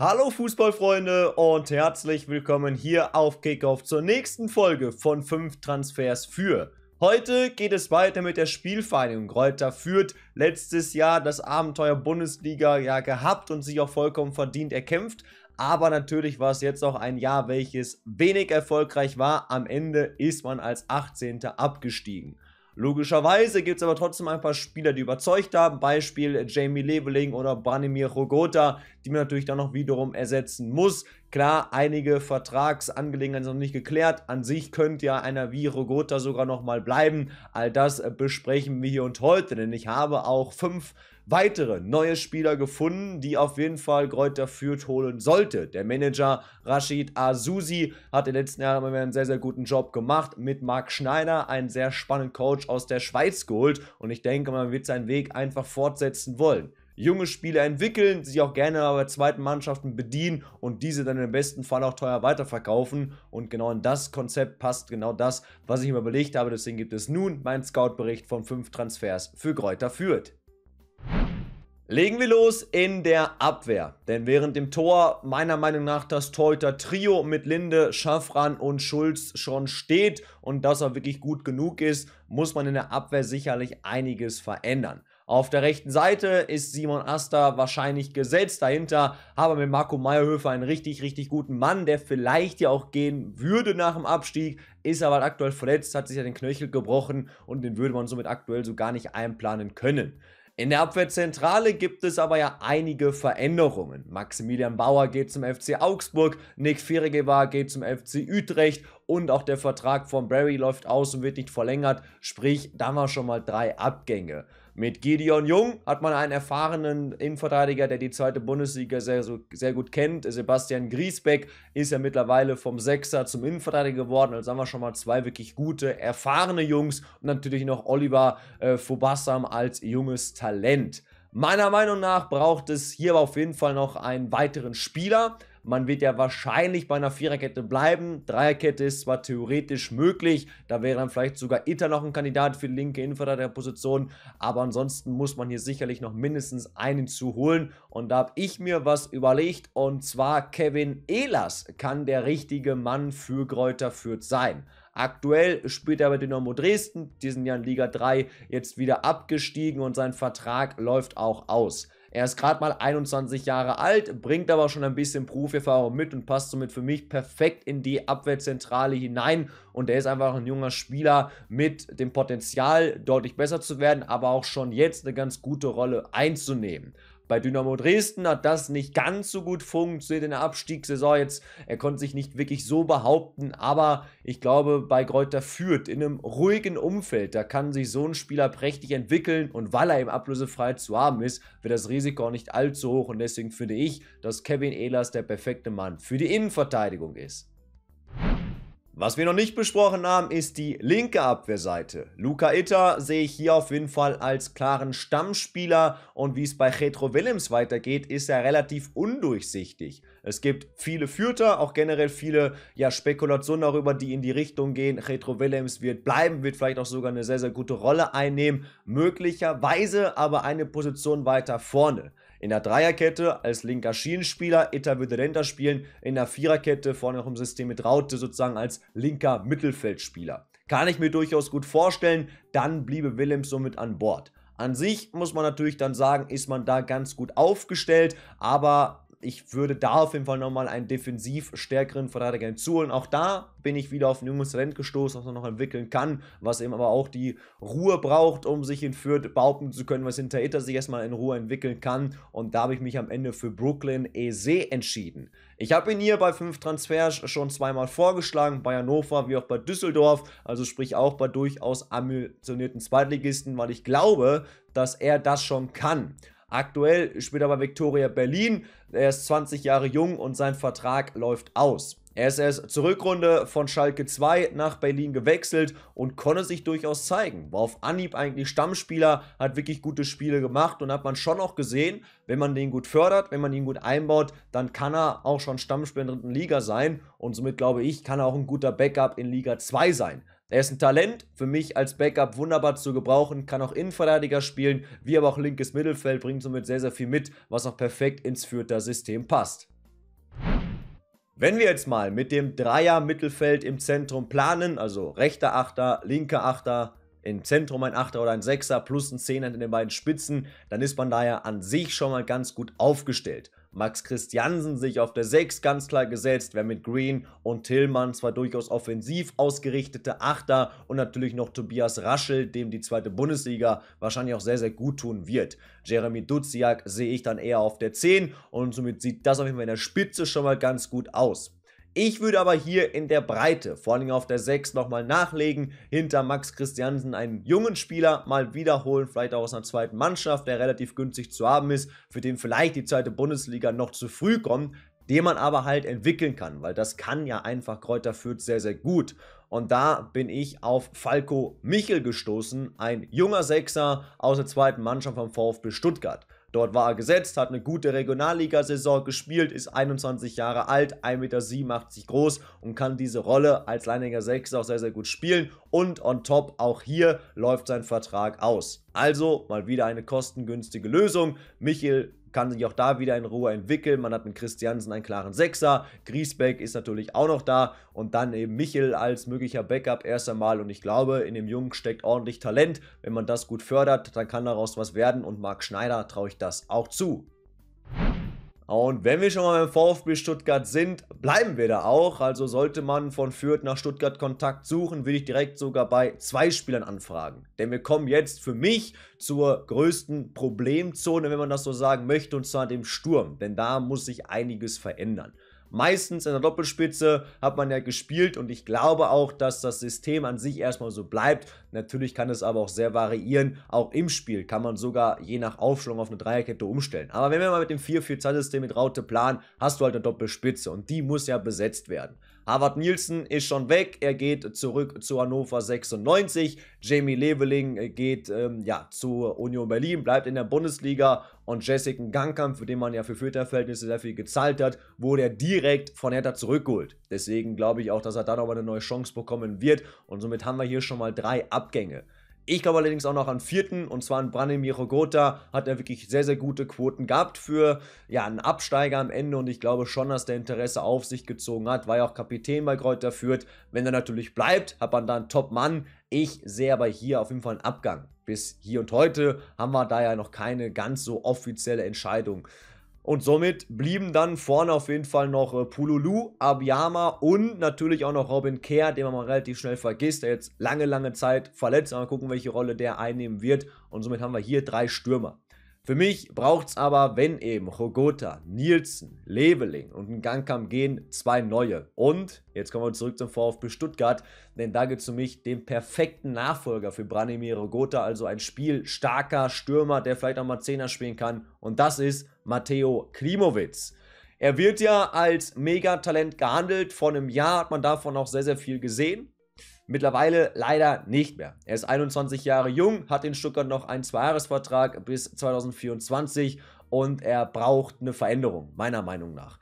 Hallo Fußballfreunde und herzlich willkommen hier auf Kickoff zur nächsten Folge von 5 Transfers für. Heute geht es weiter mit der Spielvereinigung. Reuter führt letztes Jahr das Abenteuer Bundesliga ja gehabt und sich auch vollkommen verdient erkämpft. Aber natürlich war es jetzt auch ein Jahr, welches wenig erfolgreich war. Am Ende ist man als 18. abgestiegen. Logischerweise gibt es aber trotzdem ein paar Spieler, die überzeugt haben. Beispiel äh, Jamie Leveling oder Branimir Rogota, die man natürlich dann noch wiederum ersetzen muss. Klar, einige Vertragsangelegenheiten sind noch nicht geklärt. An sich könnte ja einer wie Rogota sogar nochmal bleiben. All das äh, besprechen wir hier und heute, denn ich habe auch fünf weitere neue Spieler gefunden, die auf jeden Fall Kräuter Fürth holen sollte. Der Manager Rashid Azusi hat in den letzten Jahren immer einen sehr, sehr guten Job gemacht. Mit Marc Schneider, einen sehr spannenden Coach aus der Schweiz geholt. Und ich denke, man wird seinen Weg einfach fortsetzen wollen junge Spieler entwickeln, sich auch gerne bei zweiten Mannschaften bedienen und diese dann im besten Fall auch teuer weiterverkaufen. Und genau in das Konzept passt genau das, was ich mir überlegt habe. Deswegen gibt es nun meinen Scout-Bericht von fünf Transfers für Kräuter Fürth. Legen wir los in der Abwehr. Denn während dem Tor meiner Meinung nach das Torhüter-Trio mit Linde, Schaffran und Schulz schon steht und das auch wirklich gut genug ist, muss man in der Abwehr sicherlich einiges verändern. Auf der rechten Seite ist Simon Asta wahrscheinlich gesetzt. Dahinter haben wir mit Marco Meyerhöfer einen richtig, richtig guten Mann, der vielleicht ja auch gehen würde nach dem Abstieg, ist aber aktuell verletzt, hat sich ja den Knöchel gebrochen und den würde man somit aktuell so gar nicht einplanen können. In der Abwehrzentrale gibt es aber ja einige Veränderungen. Maximilian Bauer geht zum FC Augsburg, Nick Viergeber geht zum FC Utrecht und auch der Vertrag von Barry läuft aus und wird nicht verlängert. Sprich, da haben wir schon mal drei Abgänge. Mit Gideon Jung hat man einen erfahrenen Innenverteidiger, der die zweite Bundesliga sehr, sehr gut kennt. Sebastian Griesbeck ist ja mittlerweile vom Sechser zum Innenverteidiger geworden. Also haben wir schon mal zwei wirklich gute, erfahrene Jungs und natürlich noch Oliver äh, Fobassam als junges Talent. Meiner Meinung nach braucht es hier aber auf jeden Fall noch einen weiteren Spieler. Man wird ja wahrscheinlich bei einer Viererkette bleiben. Dreierkette ist zwar theoretisch möglich, da wäre dann vielleicht sogar Ita noch ein Kandidat für die linke Innenverteidigerposition, aber ansonsten muss man hier sicherlich noch mindestens einen zu holen und da habe ich mir was überlegt und zwar Kevin Ehlers kann der richtige Mann für Kräuter Fürth sein. Aktuell spielt er bei Dynamo Dresden, die sind ja in Liga 3 jetzt wieder abgestiegen und sein Vertrag läuft auch aus. Er ist gerade mal 21 Jahre alt, bringt aber schon ein bisschen profi mit und passt somit für mich perfekt in die Abwehrzentrale hinein. Und er ist einfach ein junger Spieler mit dem Potenzial, deutlich besser zu werden, aber auch schon jetzt eine ganz gute Rolle einzunehmen. Bei Dynamo Dresden hat das nicht ganz so gut funktioniert in der Abstiegssaison. Jetzt, er konnte sich nicht wirklich so behaupten, aber ich glaube, bei Kräuter Fürth in einem ruhigen Umfeld, da kann sich so ein Spieler prächtig entwickeln und weil er im ablösefrei zu haben ist, wird das Risiko auch nicht allzu hoch und deswegen finde ich, dass Kevin Ehlers der perfekte Mann für die Innenverteidigung ist. Was wir noch nicht besprochen haben, ist die linke Abwehrseite. Luca Itter sehe ich hier auf jeden Fall als klaren Stammspieler und wie es bei Retro Willems weitergeht, ist er relativ undurchsichtig. Es gibt viele Führer, auch generell viele ja, Spekulationen darüber, die in die Richtung gehen. Retro Willems wird bleiben, wird vielleicht auch sogar eine sehr, sehr gute Rolle einnehmen, möglicherweise aber eine Position weiter vorne in der Dreierkette als linker Schienenspieler. Eta würde Renta spielen in der Viererkette, vorne noch im System mit Raute sozusagen als linker Mittelfeldspieler. Kann ich mir durchaus gut vorstellen, dann bliebe Willems somit an Bord. An sich muss man natürlich dann sagen, ist man da ganz gut aufgestellt, aber ich würde da auf jeden Fall nochmal einen defensiv stärkeren Verteidiger hinzuholen. Auch da bin ich wieder auf ein junges Talent gestoßen, was man noch entwickeln kann, was eben aber auch die Ruhe braucht, um sich in Fürth behaupten zu können, was hinter Itter sich erstmal in Ruhe entwickeln kann. Und da habe ich mich am Ende für Brooklyn Eze entschieden. Ich habe ihn hier bei fünf Transfers schon zweimal vorgeschlagen, bei Hannover wie auch bei Düsseldorf, also sprich auch bei durchaus ambitionierten Zweitligisten, weil ich glaube, dass er das schon kann. Aktuell spielt er bei Viktoria Berlin. Er ist 20 Jahre jung und sein Vertrag läuft aus. Er ist erst zur Rückrunde von Schalke 2 nach Berlin gewechselt und konnte sich durchaus zeigen. War auf Anhieb eigentlich Stammspieler, hat wirklich gute Spiele gemacht und hat man schon auch gesehen, wenn man den gut fördert, wenn man ihn gut einbaut, dann kann er auch schon Stammspieler in der dritten Liga sein und somit glaube ich, kann er auch ein guter Backup in Liga 2 sein. Er ist ein Talent, für mich als Backup wunderbar zu gebrauchen, kann auch Innenverteidiger spielen, wie aber auch linkes Mittelfeld, bringt somit sehr, sehr viel mit, was auch perfekt ins Fürther System passt. Wenn wir jetzt mal mit dem Dreier-Mittelfeld im Zentrum planen, also rechter Achter, linker Achter, im Zentrum ein Achter oder ein Sechser plus ein Zehner in den beiden Spitzen, dann ist man daher an sich schon mal ganz gut aufgestellt. Max Christiansen sich auf der 6 ganz klar gesetzt, wer mit Green und Tillmann zwar durchaus offensiv ausgerichtete Achter und natürlich noch Tobias Raschel, dem die zweite Bundesliga wahrscheinlich auch sehr, sehr gut tun wird. Jeremy Duziak sehe ich dann eher auf der 10 und somit sieht das auf jeden Fall in der Spitze schon mal ganz gut aus. Ich würde aber hier in der Breite, vor allem auf der 6, nochmal nachlegen, hinter Max Christiansen einen jungen Spieler mal wiederholen, vielleicht auch aus einer zweiten Mannschaft, der relativ günstig zu haben ist, für den vielleicht die zweite Bundesliga noch zu früh kommt, den man aber halt entwickeln kann, weil das kann ja einfach Kräuter Fürth sehr, sehr gut. Und da bin ich auf Falco Michel gestoßen, ein junger Sechser aus der zweiten Mannschaft vom VfB Stuttgart. Dort war er gesetzt, hat eine gute Regionalligasaison gespielt, ist 21 Jahre alt, 1,87 Meter groß und kann diese Rolle als Leininger 6 auch sehr, sehr gut spielen. Und on top, auch hier läuft sein Vertrag aus. Also mal wieder eine kostengünstige Lösung. Michael kann sich auch da wieder in Ruhe entwickeln. Man hat mit Christiansen einen klaren Sechser. Griesbeck ist natürlich auch noch da. Und dann eben Michel als möglicher Backup erst einmal. Und ich glaube, in dem Jungen steckt ordentlich Talent. Wenn man das gut fördert, dann kann daraus was werden. Und Marc Schneider traue ich das auch zu. Und wenn wir schon mal beim VfB Stuttgart sind, bleiben wir da auch. Also sollte man von Fürth nach Stuttgart Kontakt suchen, würde ich direkt sogar bei zwei Spielern anfragen. Denn wir kommen jetzt für mich zur größten Problemzone, wenn man das so sagen möchte, und zwar dem Sturm. Denn da muss sich einiges verändern. Meistens in der Doppelspitze hat man ja gespielt und ich glaube auch, dass das System an sich erstmal so bleibt. Natürlich kann es aber auch sehr variieren. Auch im Spiel kann man sogar je nach Aufstellung auf eine Dreierkette umstellen. Aber wenn wir mal mit dem 4-4-2-System mit Raute planen, hast du halt eine Doppelspitze und die muss ja besetzt werden. Harvard Nielsen ist schon weg, er geht zurück zu Hannover 96. Jamie Leveling geht ähm, ja, zu Union Berlin, bleibt in der Bundesliga und Jessica Gangkamp, für den man ja für Fütterverhältnisse sehr viel gezahlt hat, wurde er direkt von Hertha zurückgeholt. Deswegen glaube ich auch, dass er da nochmal eine neue Chance bekommen wird und somit haben wir hier schon mal drei Abgänge. Ich glaube allerdings auch noch an vierten, und zwar an Branimiro Gota, hat er wirklich sehr, sehr gute Quoten gehabt für ja, einen Absteiger am Ende und ich glaube schon, dass der Interesse auf sich gezogen hat, weil er auch Kapitän bei Kräuter führt. Wenn er natürlich bleibt, hat man da einen Top-Mann. Ich sehe aber hier auf jeden Fall einen Abgang. Bis hier und heute haben wir da ja noch keine ganz so offizielle Entscheidung. Und somit blieben dann vorne auf jeden Fall noch äh, Pululu, Abiyama und natürlich auch noch Robin Kerr, den man mal relativ schnell vergisst, der jetzt lange, lange Zeit verletzt. Mal gucken, welche Rolle der einnehmen wird. Und somit haben wir hier drei Stürmer. Für mich braucht es aber, wenn eben, Rogota, Nielsen, Leveling und ein Gangkamp gehen, zwei neue. Und jetzt kommen wir zurück zum VfB Stuttgart, denn da gibt es für mich den perfekten Nachfolger für Branimir Rogota, also ein spielstarker Stürmer, der vielleicht auch mal Zehner spielen kann. Und das ist Matteo Klimowitz. Er wird ja als Megatalent gehandelt. Vor einem Jahr hat man davon auch sehr, sehr viel gesehen. Mittlerweile leider nicht mehr. Er ist 21 Jahre jung, hat in Stuttgart noch einen Zweijahresvertrag bis 2024 und er braucht eine Veränderung, meiner Meinung nach.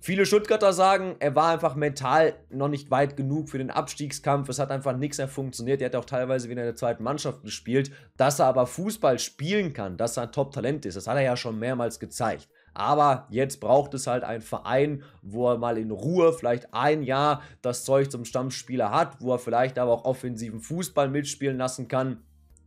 Viele Stuttgarter sagen, er war einfach mental noch nicht weit genug für den Abstiegskampf. Es hat einfach nichts mehr funktioniert. Er hat auch teilweise wieder in der zweiten Mannschaft gespielt. Dass er aber Fußball spielen kann, dass er ein Top-Talent ist, das hat er ja schon mehrmals gezeigt. Aber jetzt braucht es halt einen Verein, wo er mal in Ruhe vielleicht ein Jahr das Zeug zum Stammspieler hat, wo er vielleicht aber auch offensiven Fußball mitspielen lassen kann.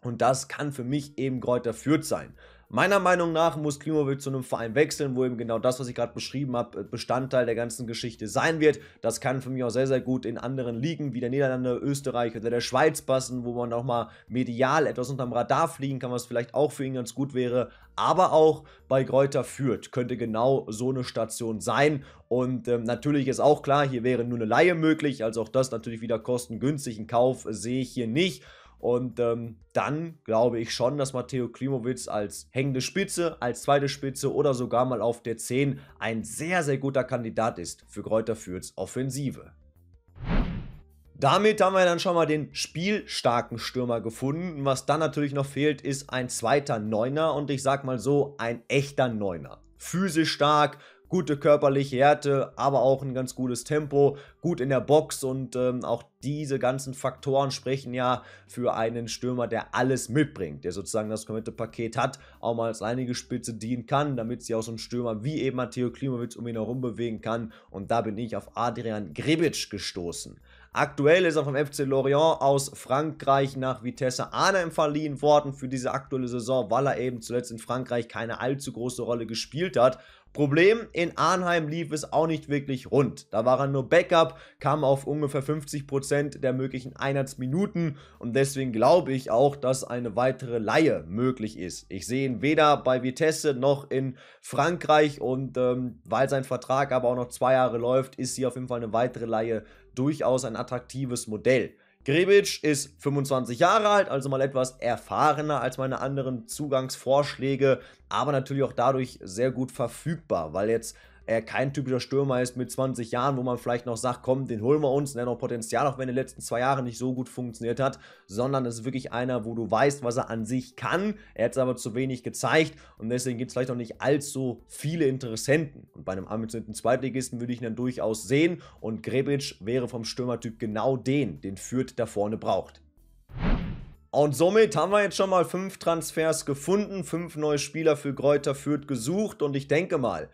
Und das kann für mich eben Kräuter Fürth sein. Meiner Meinung nach muss Klimovic zu einem Verein wechseln, wo eben genau das, was ich gerade beschrieben habe, äh, Bestandteil der ganzen Geschichte sein wird. Das kann für mich auch sehr, sehr gut in anderen Ligen wie der Niederlande, Österreich oder der Schweiz passen, wo man auch mal medial etwas unterm Radar fliegen kann, was vielleicht auch für ihn ganz gut wäre. Aber auch bei Kräuter Fürth könnte genau so eine Station sein. Und ähm, natürlich ist auch klar, hier wäre nur eine Laie möglich. Also auch das natürlich wieder kostengünstig. Ein Kauf sehe ich hier nicht. Und ähm, dann glaube ich schon, dass Matteo Klimowitz als hängende Spitze, als zweite Spitze oder sogar mal auf der 10 ein sehr, sehr guter Kandidat ist für Kräuter Fürths Offensive. Damit haben wir dann schon mal den spielstarken Stürmer gefunden. Was dann natürlich noch fehlt, ist ein zweiter Neuner und ich sag mal so, ein echter Neuner. Physisch stark, gute körperliche Härte, aber auch ein ganz gutes Tempo, gut in der Box und ähm, auch diese ganzen Faktoren sprechen ja für einen Stürmer, der alles mitbringt, der sozusagen das komplette Paket hat, auch mal als einige Spitze dienen kann, damit sich auch so ein Stürmer wie eben Matteo Klimowitz um ihn herum bewegen kann. Und da bin ich auf Adrian Gribic gestoßen. Aktuell ist er vom FC Lorient aus Frankreich nach Vitesse Arnhem verliehen worden für diese aktuelle Saison, weil er eben zuletzt in Frankreich keine allzu große Rolle gespielt hat Problem, in Arnheim lief es auch nicht wirklich rund. Da war er nur Backup, kam auf ungefähr 50% der möglichen Einheitsminuten und deswegen glaube ich auch, dass eine weitere Laie möglich ist. Ich sehe ihn weder bei Vitesse noch in Frankreich und ähm, weil sein Vertrag aber auch noch zwei Jahre läuft, ist sie auf jeden Fall eine weitere Laie durchaus ein attraktives Modell. Grebic ist 25 Jahre alt, also mal etwas erfahrener als meine anderen Zugangsvorschläge, aber natürlich auch dadurch sehr gut verfügbar, weil jetzt er kein typischer Stürmer ist mit 20 Jahren, wo man vielleicht noch sagt, komm, den holen wir uns, der hat noch Potenzial, auch wenn in den letzten zwei Jahren nicht so gut funktioniert hat, sondern es ist wirklich einer, wo du weißt, was er an sich kann. Er hat es aber zu wenig gezeigt und deswegen gibt es vielleicht auch nicht allzu viele Interessenten. Und bei einem ambitionierten Zweitligisten würde ich ihn dann durchaus sehen und Grebic wäre vom Stürmertyp genau den, den Fürth da vorne braucht. Und somit haben wir jetzt schon mal fünf Transfers gefunden, fünf neue Spieler für Kräuter Fürth gesucht und ich denke mal,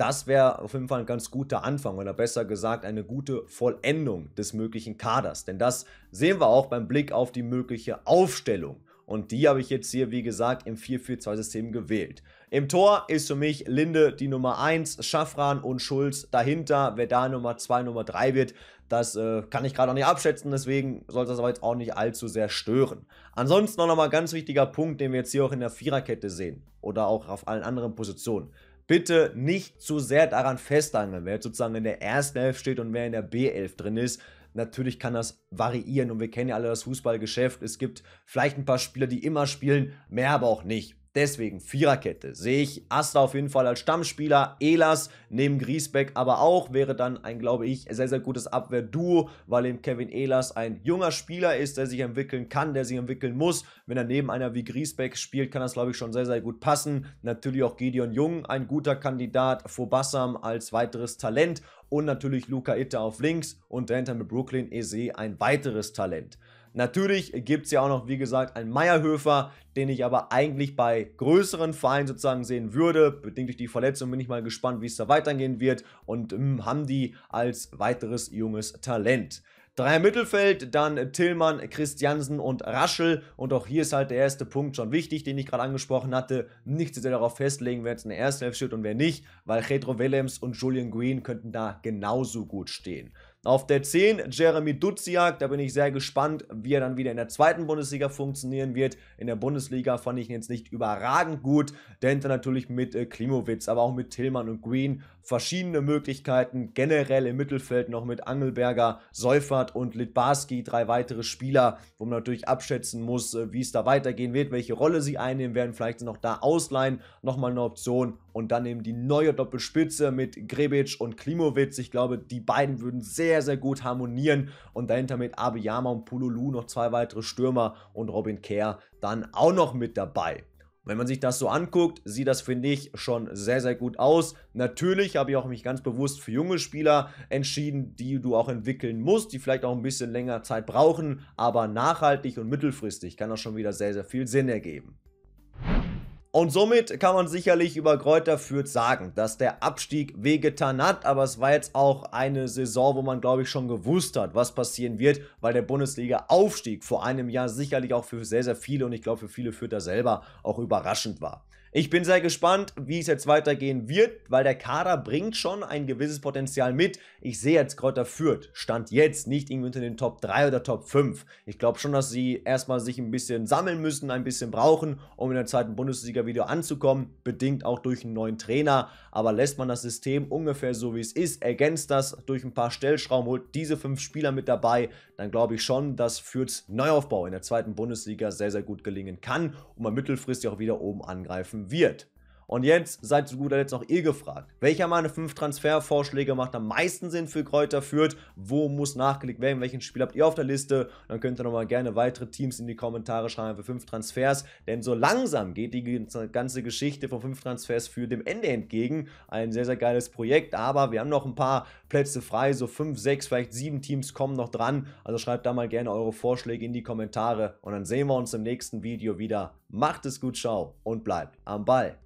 das wäre auf jeden Fall ein ganz guter Anfang oder besser gesagt eine gute Vollendung des möglichen Kaders. Denn das sehen wir auch beim Blick auf die mögliche Aufstellung. Und die habe ich jetzt hier, wie gesagt, im 4-4-2-System gewählt. Im Tor ist für mich Linde die Nummer 1, Schaffran und Schulz dahinter. Wer da Nummer 2, Nummer 3 wird, das äh, kann ich gerade auch nicht abschätzen, deswegen sollte das aber jetzt auch nicht allzu sehr stören. Ansonsten noch nochmal ganz wichtiger Punkt, den wir jetzt hier auch in der Viererkette sehen oder auch auf allen anderen Positionen bitte nicht zu sehr daran festhangeln. Wer jetzt sozusagen in der ersten Elf steht und wer in der B11 drin ist, Natürlich kann das variieren und wir kennen ja alle das Fußballgeschäft. Es gibt vielleicht ein paar Spieler, die immer spielen, mehr aber auch nicht. Deswegen Viererkette sehe ich Asta auf jeden Fall als Stammspieler, Elas neben Griesbeck aber auch, wäre dann ein, glaube ich, sehr, sehr gutes Abwehrduo, weil eben Kevin Elas ein junger Spieler ist, der sich entwickeln kann, der sich entwickeln muss. Wenn er neben einer wie Griesbeck spielt, kann das, glaube ich, schon sehr, sehr gut passen. Natürlich auch Gideon Jung, ein guter Kandidat, Fobassam als weiteres Talent und natürlich Luca Itta auf links und dahinter mit Brooklyn Eze ein weiteres Talent. Natürlich gibt es ja auch noch, wie gesagt, einen Meierhöfer, den ich aber eigentlich bei größeren Vereinen sozusagen sehen würde. Bedingt durch die Verletzung bin ich mal gespannt, wie es da weitergehen wird. Und hm, haben die als weiteres junges Talent. Dreier Mittelfeld, dann Tillmann, Christiansen und Raschel. Und auch hier ist halt der erste Punkt schon wichtig, den ich gerade angesprochen hatte. Nicht zu sehr darauf festlegen, wer jetzt in der ersten Elf steht und wer nicht, weil Pedro Willems und Julian Green könnten da genauso gut stehen. Auf der 10 Jeremy Duziak, da bin ich sehr gespannt, wie er dann wieder in der zweiten Bundesliga funktionieren wird. In der Bundesliga fand ich ihn jetzt nicht überragend gut, der hinter natürlich mit äh, Klimowitz, aber auch mit Tillmann und Green verschiedene Möglichkeiten. Generell im Mittelfeld noch mit Angelberger, Seufert und Litbarski, drei weitere Spieler, wo man natürlich abschätzen muss, äh, wie es da weitergehen wird, welche Rolle sie einnehmen werden. Vielleicht sind auch da Ausleihen nochmal eine Option und dann eben die neue Doppelspitze mit Grebic und Klimowitz. Ich glaube, die beiden würden sehr sehr, sehr gut harmonieren. Und dahinter mit Abiyama und Pululu noch zwei weitere Stürmer und Robin Kerr dann auch noch mit dabei. Wenn man sich das so anguckt, sieht das, finde ich, schon sehr, sehr gut aus. Natürlich habe ich auch mich ganz bewusst für junge Spieler entschieden, die du auch entwickeln musst, die vielleicht auch ein bisschen länger Zeit brauchen, aber nachhaltig und mittelfristig kann das schon wieder sehr, sehr viel Sinn ergeben. Und somit kann man sicherlich über Kräuter Fürth sagen, dass der Abstieg wehgetan hat, aber es war jetzt auch eine Saison, wo man glaube ich schon gewusst hat, was passieren wird, weil der Bundesliga-Aufstieg vor einem Jahr sicherlich auch für sehr, sehr viele und ich glaube für viele Fürther selber auch überraschend war. Ich bin sehr gespannt, wie es jetzt weitergehen wird, weil der Kader bringt schon ein gewisses Potenzial mit. Ich sehe jetzt Kräuter Fürth, stand jetzt nicht irgendwie unter den Top 3 oder Top 5. Ich glaube schon, dass sie erstmal sich ein bisschen sammeln müssen, ein bisschen brauchen, um in der zweiten Bundesliga wieder anzukommen, bedingt auch durch einen neuen Trainer. Aber lässt man das System ungefähr so, wie es ist, ergänzt das durch ein paar Stellschrauben, holt diese fünf Spieler mit dabei, dann glaube ich schon, dass Fürths Neuaufbau in der zweiten Bundesliga sehr, sehr gut gelingen kann und man mittelfristig auch wieder oben angreifen wird. Und jetzt seid zu guter Letzt noch ihr gefragt. Welcher meiner fünf Transfervorschläge macht am meisten Sinn für Kräuter führt? Wo muss nachgelegt werden? Welchen Spiel habt ihr auf der Liste? dann könnt ihr nochmal gerne weitere Teams in die Kommentare schreiben für fünf Transfers. Denn so langsam geht die ganze Geschichte von fünf Transfers für dem Ende entgegen. Ein sehr, sehr geiles Projekt. Aber wir haben noch ein paar Plätze frei. So fünf, sechs, vielleicht sieben Teams kommen noch dran. Also schreibt da mal gerne eure Vorschläge in die Kommentare. Und dann sehen wir uns im nächsten Video wieder. Macht es gut, ciao und bleibt am Ball.